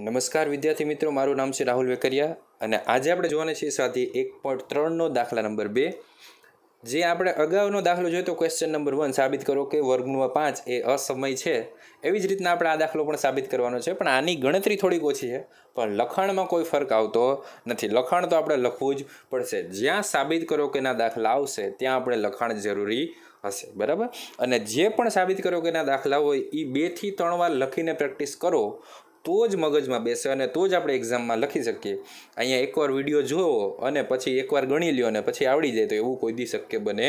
નમસ્કાર વિદ્યાર્થી મિત્રો મારું નામ છે રાહુલ વેકરિયા અને આજે આપણે જોવાના છીએ સાથે એક પોઈન્ટ ત્રણનો દાખલા નંબર બે જે આપણે અગાઉનો દાખલો જોઈએ તો ક્વેશ્ચન નંબર વન સાબિત કરો કે વર્ગમૂળમાં પાંચ એ અસમય છે એવી જ રીતના આપણે આ દાખલો પણ સાબિત કરવાનો છે પણ આની ગણતરી થોડીક ઓછી છે પણ લખાણમાં કોઈ ફરક આવતો નથી લખાણ તો આપણે લખવું જ પડશે જ્યાં સાબિત કરો કેના દાખલા આવશે ત્યાં આપણે લખાણ જરૂરી હશે બરાબર અને જે પણ સાબિત કરો કેના દાખલા હોય એ બેથી ત્રણ વાર લખીને પ્રેક્ટિસ કરો તો જ મગજમાં બેસે અને તો જ આપણે એક્ઝામમાં લખી શકીએ અહીંયા એકવાર વિડીયો જોવો અને પછી એકવાર ગણી લ્યો અને પછી આવડી જાય તો એવું કોઈ દી શક્ય બને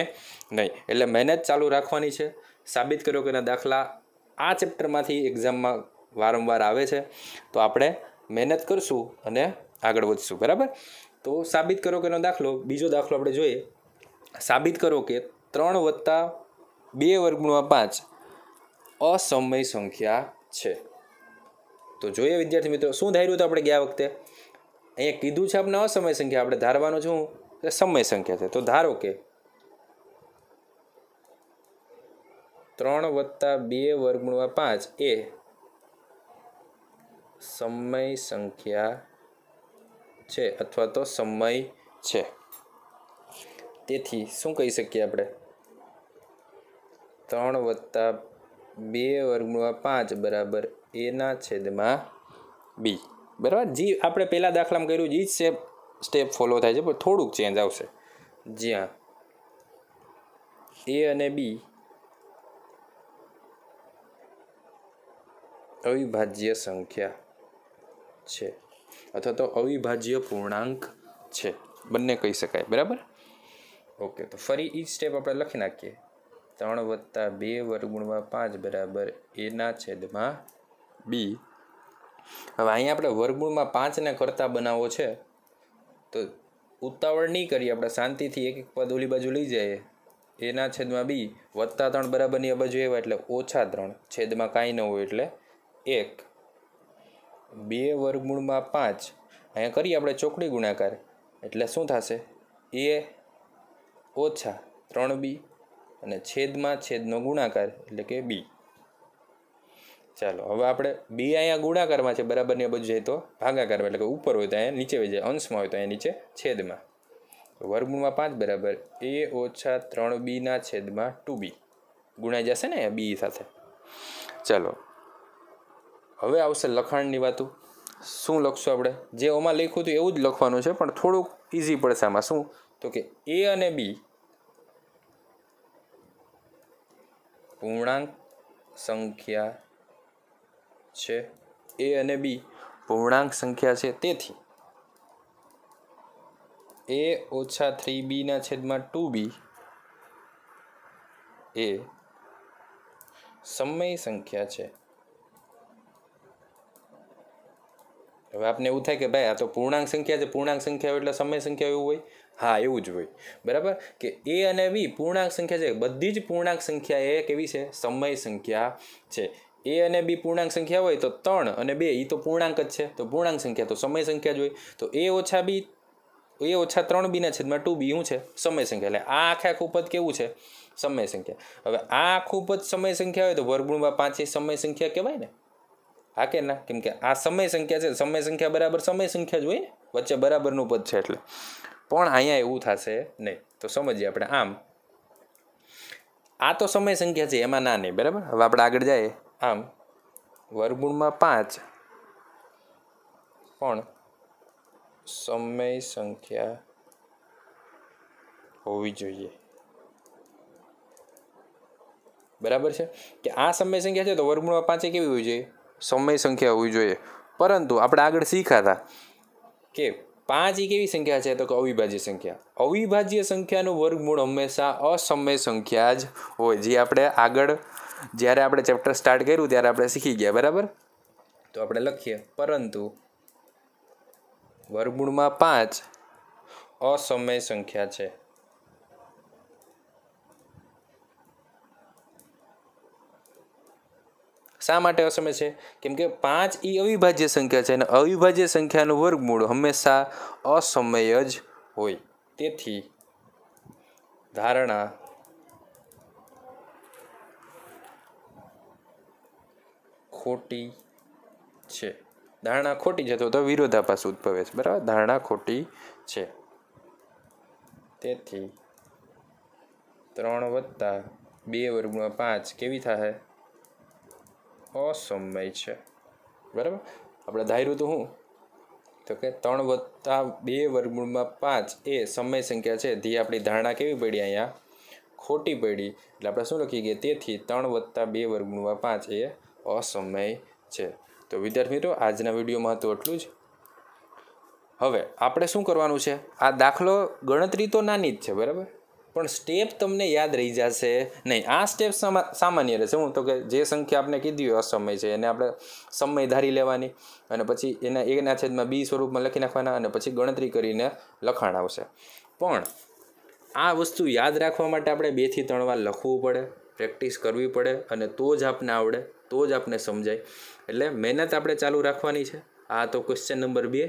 નહીં એટલે મહેનત ચાલુ રાખવાની છે સાબિત કર્યો કે દાખલા આ ચેપ્ટરમાંથી એક્ઝામમાં વારંવાર આવે છે તો આપણે મહેનત કરશું અને આગળ વધશું બરાબર તો સાબિત કરો કેનો દાખલો બીજો દાખલો આપણે જોઈએ સાબિત કરો કે ત્રણ વત્તા બે વર્ગમાં પાંચ અસમય સંખ્યા છે તો જોઈએ વિદ્યાર્થી મિત્રો શું ધાર્યું હતું આપણે ગયા વખતે અહીંયા કીધું છે આપણે અસમય સંખ્યા આપણે ધારવાનું છું એટલે સમય સંખ્યા છે તો ધારો કે ત્રણ વત્તા બે વર્ગમૂળમાં પાંચ એ સમય સંખ્યા છે અથવા તો સમય છે તેથી શું કહી શકીએ આપણે ત્રણ વત્તા બે વર્ગનું પાંચ બરાબર એના છેદમાં બી બરાબર જી આપણે પહેલાં દાખલામાં કર્યું જી સેપ સ્ટેપ ફોલો થાય છે પણ થોડુંક ચેન્જ આવશે જ્યાં એ અને બી અવિભાજ્ય સંખ્યા છે અથવા તો અવિભાજ્ય પૂર્ણાંક છે બંને કહી શકાય બરાબર ઓકે તો ફરી એ સ્ટેપ આપણે લખી નાખીએ ત્રણ વત્તા બે વર્ગુણમાં પાંચ બરાબર એના છેદમાં બી હવે અહીંયા આપણે વર્ગુણમાં પાંચને કરતા બનાવો છે તો ઉતાવળ નહીં કરીએ આપણે શાંતિથી એક એક પદ ઓલી બાજુ લઈ જઈએ એના છેદમાં બી વત્તા ત્રણ બરાબરની બાજુ એવા એટલે ઓછા ત્રણ છેદમાં કાંઈ ન હોય એટલે એક બે વર્ગમૂળમાં પાંચ અહીંયા કરીએ આપણે ચોકડી ગુણાકાર એટલે શું થશે એ ઓછા ત્રણ બી અને છેદમાં છેદનો ગુણાકાર એટલે કે બી ચાલો હવે આપણે બી અહીંયા ગુણાકારમાં છે બરાબરની આ બાજુ જાય તો ભાગાકારમાં એટલે કે ઉપર હોય તો અહીંયા નીચે વહી જાય અંશમાં હોય તો અહીંયા નીચે છેદમાં વર્ગમૂળમાં પાંચ બરાબર એ ઓછા ત્રણ બીના છેદમાં ટુ બી ગુણાઈ જશે ને બી સાથે ચાલો હવે આવશે લખાણની વાતું શું લખશું આપણે જે ઓમાં લખ્યું હતું એવું જ લખવાનું છે પણ થોડુંક ઇઝી પડશે આમાં શું તો કે એ અને બી પૂર્ણાંક સંખ્યા છે એ અને બી પૂર્ણાંક સંખ્યા છે તેથી એ ઓછા થ્રી બીના છેદમાં ટુ બી એ સમય સંખ્યા છે હવે આપને એવું થાય કે ભાઈ આ તો પૂર્ણાંક સંખ્યા છે પૂર્ણાંક સંખ્યા એટલે સમય સંખ્યા એવું હોય હા એવું જ હોય બરાબર કે એ અને બી પૂર્ણાંક સંખ્યા છે બધી જ પૂર્ણાંક સંખ્યા એ કેવી છે સમય સંખ્યા છે એ અને બી પૂર્ણાંક સંખ્યા હોય તો ત્રણ અને બે એ તો પૂર્ણાંક જ છે તો પૂર્ણાંક સંખ્યા તો સમય સંખ્યા જ હોય તો એ ઓછા બી એ ઓછા ત્રણ બીના છેદમાં ટુ બી શું છે સમય સંખ્યા એટલે આ આખે આખું પદ કેવું છે સમય સંખ્યા હવે આ આખું પદ સમય સંખ્યા હોય તો વર્ગુણમાં પાંચે સમય સંખ્યા કહેવાય ને હા કે ના કેમ કે આ સમય સંખ્યા છે સમય સંખ્યા બરાબર સમય સંખ્યા જ હોય ને વચ્ચે બરાબરનું પદ છે એટલે પણ અહીંયા એવું થશે નહીં તો સમજીએ આપણે આમ આ તો સમય સંખ્યા છે એમાં ના નહીં બરાબર હવે આપણે આગળ જઈએ આમ વર્ગુણમાં પાંચ પણ સમય સંખ્યા હોવી જોઈએ બરાબર છે કે આ સમય સંખ્યા છે તો વર્ગુણમાં પાંચે કેવી હોવી જોઈએ સમય સંખ્યા હોવી જોઈએ પરંતુ આપણે આગળ શીખાતા કે પાંચ એક એવી સંખ્યા છે તો કે અવિભાજ્ય સંખ્યા અવિભાજ્ય સંખ્યાનું વર્ગમૂળ હંમેશા અસમય સંખ્યા જ હોય જે આપણે આગળ જ્યારે આપણે ચેપ્ટર સ્ટાર્ટ કર્યું ત્યારે આપણે શીખી ગયા બરાબર તો આપણે લખીએ પરંતુ વર્ગમૂળમાં પાંચ અસમય સંખ્યા છે શા માટે અસમય છે કેમ કે પાંચ એ અવિભાજ્ય સંખ્યા છે અને અવિભાજ્ય સંખ્યાનું વર્ગમૂળ હંમેશા અસમય જ હોય તેથી ધારણા ખોટી છે ધારણા ખોટી છે તો તો વિરોધાભાસ ઉદ્ભવે છે બરાબર ધારણા ખોટી છે તેથી ત્રણ વત્તા બે વર્ગમાં પાંચ કેવી થશે અસમય છે બરાબર આપણે ધાર્યું તો શું તો કે ત્રણ વત્તા બે વર્ગમૂળમાં પાંચ એ સમય સંખ્યા છે ધી આપણી ધારણા કેવી પડી અહીંયા ખોટી પડી એટલે આપણે શું લખી ગયા તેથી ત્રણ વત્તા બે વર્ગમૂળમાં પાંચ એ અસમય છે તો વિદ્યાર્થી મિત્રો આજના વિડીયોમાં તો એટલું જ હવે આપણે શું કરવાનું છે આ દાખલો ગણતરી તો નાની જ છે બરાબર પણ સ્ટેપ તમને યાદ રહી જશે નહીં આ સ્ટેપ સામાન્ય રહેશે હું તો કે જે સંખ્યા આપણે કીધી હોય અસમય છે એને આપણે સમય ધારી લેવાની અને પછી એના એના છેદમાં બી સ્વરૂપમાં લખી નાખવાના અને પછી ગણતરી કરીને લખાણ આવશે પણ આ વસ્તુ યાદ રાખવા માટે આપણે બેથી ત્રણ વાર લખવું પડે પ્રેક્ટિસ કરવી પડે અને તો જ આપને આવડે તો જ આપને સમજાય એટલે મહેનત આપણે ચાલુ રાખવાની છે આ તો ક્વેશ્ચન નંબર બે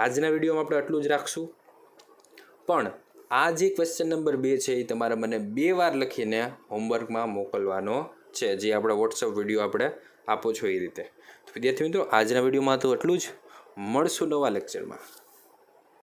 આજના વિડીયોમાં આપણે આટલું જ રાખશું પણ આ જે ક્વેશ્ચન નંબર બે છે એ તમારે મને બે વાર લખીને હોમવર્કમાં મોકલવાનો છે જે આપણે વોટ્સઅપ વિડીયો આપણે આપો છો એ રીતે તો વિદ્યાર્થી મિત્રો આજના વિડીયોમાં તો એટલું જ મળશું નવા લેક્ચરમાં